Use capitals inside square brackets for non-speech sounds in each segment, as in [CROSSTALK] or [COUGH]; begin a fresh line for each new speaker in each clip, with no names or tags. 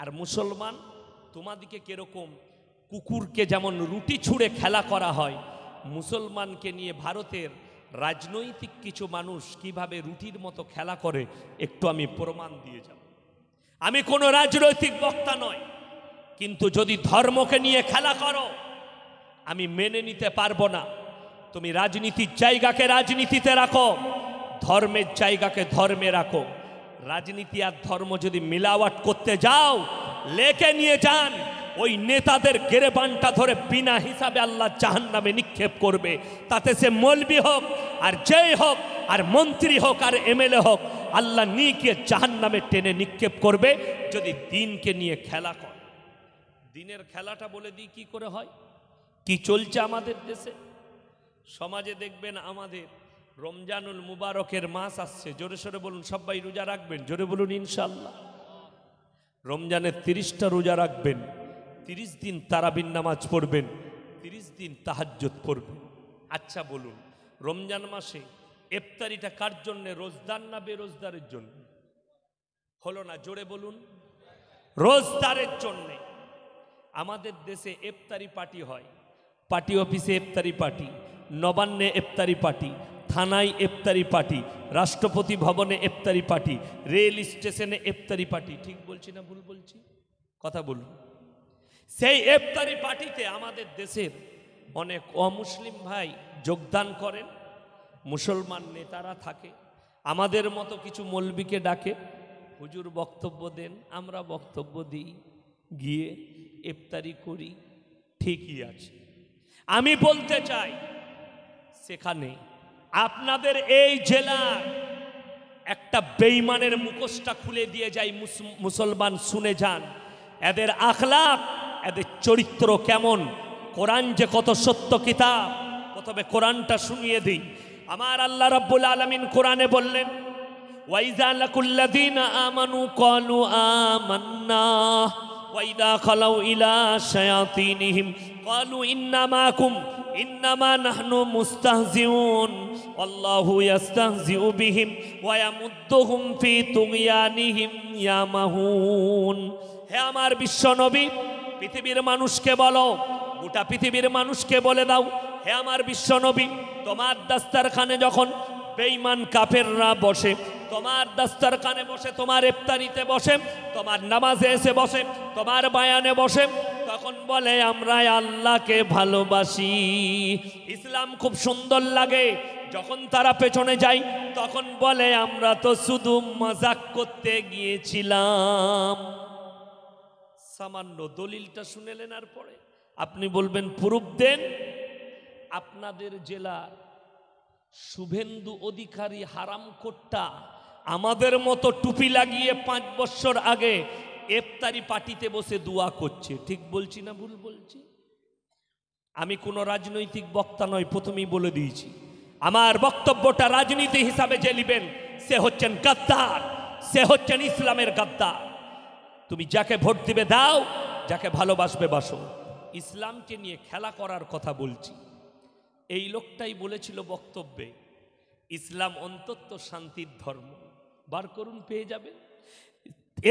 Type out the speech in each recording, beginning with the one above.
আর মুসলমান তোমাদিকে কেরকম কুকুরকে যেমন রুটি ছুঁড়ে খেলা করা হয় মুসলমানকে নিয়ে ভারতের রাজনৈতিক কিছু মানুষ কিভাবে রুটির মতো খেলা করে একটু আমি প্রমাণ দিয়ে যাব আমি কোনো রাজনৈতিক বক্তা নয় কিন্তু যদি ধর্মকে নিয়ে খেলা করো আমি মেনে নিতে পারবো না তুমি রাজনীতির জায়গাকে রাজনীতিতে রাখো ধর্মের জায়গাকে ধর্মে রাখো রাজনীতি আর ধর্ম যদি মিলাওয়াট করতে যাও লেকে নিয়ে যান ওই নেতাদের গেরেবানটা ধরে বিনা হিসাবে আল্লাহ জাহান নামে নিক্ষেপ করবে তাতে সে মলবি হোক আর যেই হোক আর মন্ত্রী হোক আর এমএলএ হোক আল্লাহ নিয়ে জাহান নামে টেনে নিক্ষেপ করবে যদি দিনকে নিয়ে খেলা কর দিনের খেলাটা বলে দিই কি করে হয় কি চলছে আমাদের দেশে সমাজে দেখবেন আমাদের রমজানুল মুবারকের মাস আসছে জোরে সোরে বলুন সবাই রোজা রাখবেন জোরে বলুন ইনশাল্লাহ রমজানের তিরিশটা রোজা রাখবেন তিরিশ দিন তারাবিন নামাজ পড়বেন তিরিশ দিন তাহাজ্জত পড়বেন আচ্ছা বলুন রমজান মাসে এফতারিটা কার জন্যে রোজদার না বেরোজদারের জন্য হলো না জোরে বলুন রোজদারের জন্যে আমাদের দেশে এফতারি পার্টি হয় পার্টি অফিসে এফতারি পার্টি নবান্নে এফতারি পার্টি থানায় এফতারি পার্টি রাষ্ট্রপতি ভবনে এফতারি পার্টি রেল স্টেশনে এফতারি পার্টি ঠিক বলছি না ভুল বলছি কথা বলুন সেই এফতারি পার্টিতে আমাদের দেশের অনেক অমুসলিম ভাই যোগদান করেন মুসলমান নেতারা থাকে আমাদের মতো কিছু মলবিকে ডাকে হুজুর বক্তব্য দেন আমরা বক্তব্য দিই গিয়ে ইফতারি করি ঠিকই আছে আমি বলতে চাই সেখানে আপনাদের এই জেলা একটা বেইমানের মুখোশটা খুলে দিয়ে যায় মুসলমান শুনে যান এদের আখলাপ এদের চরিত্র কেমন কোরআন যে কত সত্য কিতাব প্রথমে কোরআনটা শুনিয়ে দিই আমার আল্লাহ রব্বুল আলমিন কোরআনে বললেন কুল্লাদিন আমানু কলু আমান্না وإذا خلوا إلى شياطينهم قالوا إنا معكم إنما نحن مستهزئون والله يستهزئ بهم ويمدهم في طغيانهم يامهون হে আমার বিশ্বনবী পৃথিবীর মানুষকে বলো গোটা পৃথিবীর মানুষকে বলে দাও হে আমার বিশ্বনবী তোমার দাস্তারখানে যখন বেঈমান কাফেররা বসে তোমার দাস্তার কানে বসে তোমার ইফতারিতে বসে তোমার নামাজে এসে বসে তোমার বায়ানে বসে তখন বলে আমরা আল্লাহকে ভালোবাসি ইসলাম খুব সুন্দর লাগে যখন তারা পেছনে যায় তখন বলে আমরা তো শুধু মজাক করতে গিয়েছিলাম সামান্য দলিলটা শুনেলেন আর পরে আপনি বলবেন প্রুফ দেন আপনাদের জেলার শুভেন্দু অধিকারী হারামকোট্টা আমাদের মতো টুপি লাগিয়ে পাঁচ বছর আগে এফতারি পার্টিতে বসে দোয়া করছে ঠিক বলছি না ভুল বলছি আমি কোনো রাজনৈতিক বক্তা নয় প্রথমেই বলে দিয়েছি আমার বক্তব্যটা রাজনীতি হিসাবে যে নিবেন সে হচ্ছেন গাদ্দার সে হচ্ছেন ইসলামের গাদ্দার তুমি যাকে ভোট দিবে দাও যাকে ভালোবাসবে বাসো ইসলামকে নিয়ে খেলা করার কথা বলছি এই লোকটাই বলেছিল বক্তব্যে ইসলাম অন্তত শান্তির ধর্ম বার করুন পেয়ে যাবে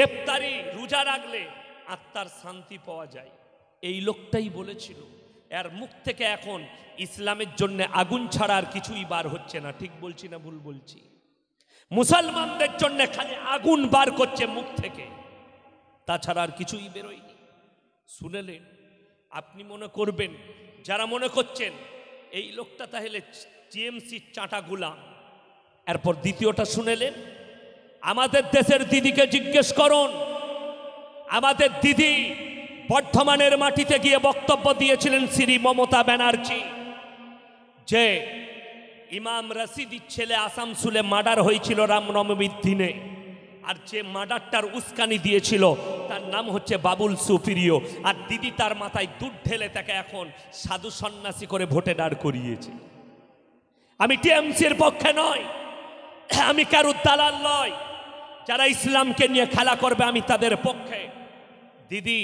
এফতারি রোজা রাখলে
আত্মার শান্তি পাওয়া যায় এই লোকটাই বলেছিল এর মুখ থেকে এখন ইসলামের জন্য আগুন ছাড়া আর কিছুই বার হচ্ছে না ঠিক বলছি না ভুল বলছি মুসলমানদের জন্য খালি আগুন বার করছে মুখ থেকে তাছাড়া আর কিছুই বেরোয়নি শুনেলেন আপনি মনে করবেন যারা মনে করছেন এই লোকটা তাহলে টিএমসির চাঁটা গুলা এরপর দ্বিতীয়টা শুনেলেন আমাদের দেশের দিদিকে জিজ্ঞেস করুন আমাদের দিদি বর্ধমানের মাটিতে গিয়ে বক্তব্য দিয়েছিলেন শ্রী মমতা ব্যানার্জি যে ইমাম রশিদির ছেলে আসামসুলে মার্ডার হয়েছিল রামনবমীর দিনে আর যে মার্ডারটার উস্কানি দিয়েছিল তার নাম হচ্ছে বাবুল সুপ্রিয় আর দিদি তার মাথায় দুধ ঢেলে তাকে এখন সাধু সন্ন্যাসী করে ভোটে দাঁড় করিয়েছে আমি টিএমসির পক্ষে নয় [COUGHS] আমি কারুর দালাল নয় যারা ইসলামকে নিয়ে খেলা করবে আমি তাদের পক্ষে দিদি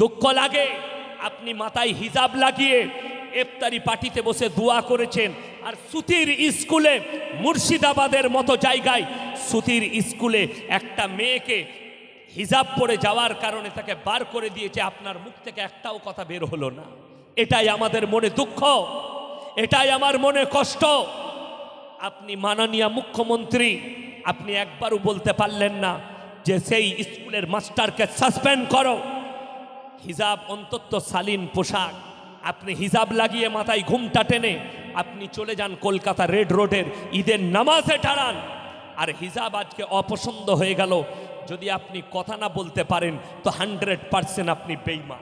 দুঃখ লাগে আপনি মাথায় হিজাব লাগিয়ে এফতারি পার্টিতে বসে দোয়া করেছেন আর সুতির স্কুলে মুর্শিদাবাদের মতো জায়গায় সুতির স্কুলে একটা মেয়েকে হিজাব পরে যাওয়ার কারণে তাকে বার করে দিয়েছে আপনার মুখ থেকে একটাও কথা বের হলো না এটাই আমাদের মনে দুঃখ এটাই আমার মনে কষ্ট আপনি মাননীয় মুখ্যমন্ত্রী আপনি একবারও বলতে পারলেন না যে সেই স্কুলের মাস্টারকে সাসপেন্ড করো হিজাব অন্তত শালীন পোশাক আপনি হিজাব লাগিয়ে মাথায় ঘুমটা টেনে আপনি চলে যান কলকাতা রেড রোডের ঈদের নামাজে টারান আর হিজাব আজকে অপছন্দ হয়ে গেল যদি আপনি কথা না বলতে পারেন তো হান্ড্রেড পারসেন্ট আপনি বেইমা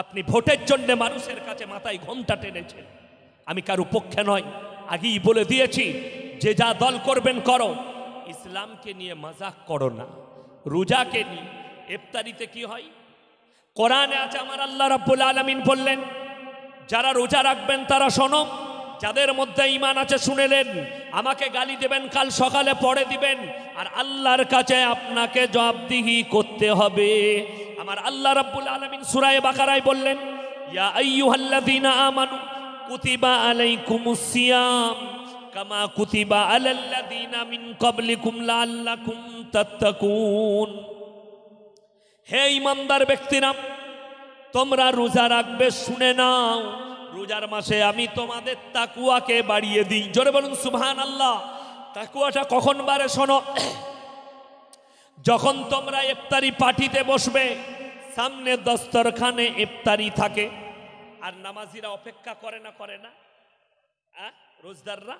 আপনি ভোটের জন্য মানুষের কাছে মাথায় ঘুমটা টেনেছেন আমি কারো পক্ষে নয় আগেই বলে দিয়েছি যে যা দল করবেন করো ইসলামকে নিয়ে মজাক করো না রোজাকে নিয়ে এফতারিতে কি হয় কোরআনে আছে আমার আল্লাহ রব্বুল আলমিন বললেন যারা রোজা রাখবেন তারা শোনো যাদের মধ্যে ইমান আছে শুনেলেন আমাকে গালি দেবেন কাল সকালে পড়ে দিবেন আর আল্লাহর কাছে আপনাকে জবাবদিহি করতে হবে আমার আল্লাহ রব্বুল আলমিন সুরায় বাকারায় বললেন ইয়া আইয়ুহাল্লাদিনা আমানু কুতিবা আলাইকুমুস সিয়াম কামা কুতিবা আলাল্লাযীনা মিন ক্বাবলিকুম লাআল্লাকুম তাত্তাকুন হে ইমানদার ব্যক্তিরা তোমরা রোজা রাখবে শুনে নাও রোজার মাসে আমি তোমাদের তাকুয়াকে বাড়িয়ে দিই জোরে বলুন সুবহান আল্লাহ তাকুয়াটা কখন বারে শোনো যখন তোমরা ইফতারি পার্টিতে বসবে সামনে দস্তরখানে ইফতারি থাকে আর নামাজিরা অপেক্ষা করে না করে না হ্যাঁ রোজদাররা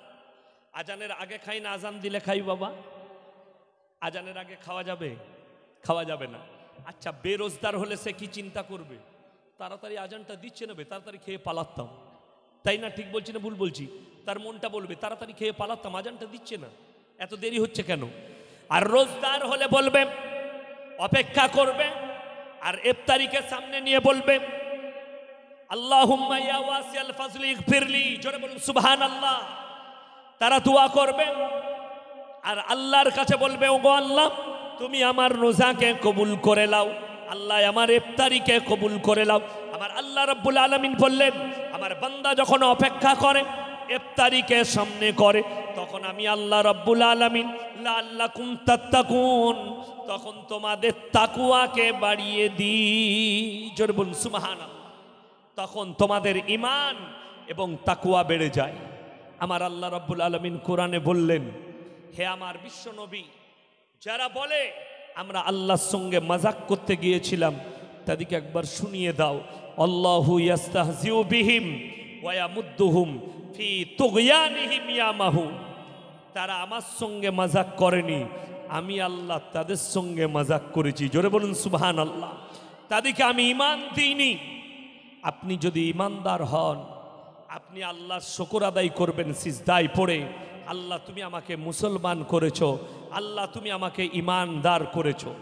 আজানের আগে খাই না আজান দিলে খাই বাবা আজানের আগে খাওয়া যাবে খাওয়া যাবে না আচ্ছা বেরোজদার হলে সে কি চিন্তা করবে তাড়াতাড়ি আজানটা দিচ্ছে নেবে তাড়াতাড়ি খেয়ে পালাতাম তাই না ঠিক বলছি না ভুল বলছি তার মনটা বলবে তাড়াতাড়ি খেয়ে পালাতাম আজানটা দিচ্ছে না এত দেরি হচ্ছে কেন আর রোজদার হলে বলবে অপেক্ষা করবে আর এফতারিকে সামনে নিয়ে বলবে আল্লাহুম্মা ইয়া ওয়াসিয়াল ফাজলি ইগফিরলি জোরে বলুন সুবহানাল্লাহ তারা দোয়া করবে আর আল্লাহর কাছে বলবে ওগো আল্লাহ তুমি আমার রোজাকে কবুল করে লাও আল্লাহ আমার ইফতারিকে কবুল করে লাও আমার আল্লাহ রব্বুল আলমিন বললেন আমার বান্দা যখন অপেক্ষা করে ইফতারিকে সামনে করে তখন আমি আল্লাহ রব্বুল আলমিন আল্লাহ কুম তাত্তাকুন তখন তোমাদের তাকুয়াকে বাড়িয়ে দিই জোর বলুন আল্লাহ তখন তোমাদের ইমান এবং তাকুয়া বেড়ে যায় আমার আল্লাহ রব্বুল আলমিন কোরআনে বললেন হে আমার বিশ্বনবী যারা বলে আমরা আল্লাহর সঙ্গে মজাক করতে গিয়েছিলাম তাদেরকে একবার শুনিয়ে দাও আল্লাহু ইয়াস্তাহজিউ বিহিম ওয়ামুদ্দুহুম ফি তুগিয়ানিহিম ইয়ামাহু তারা আমার সঙ্গে মজাক করেনি আমি আল্লাহ তাদের সঙ্গে মজাক করেছি জোরে বলুন সুবহান আল্লাহ তাদেরকে আমি ইমান দিইনি আপনি যদি ইমানদার হন আপনি আল্লাহর শকর আদায় করবেন সিজদায় পড়ে আল্লাহ তুমি আমাকে মুসলমান করেছো আল্লাহ তুমি আমাকে ইমানদার করেছো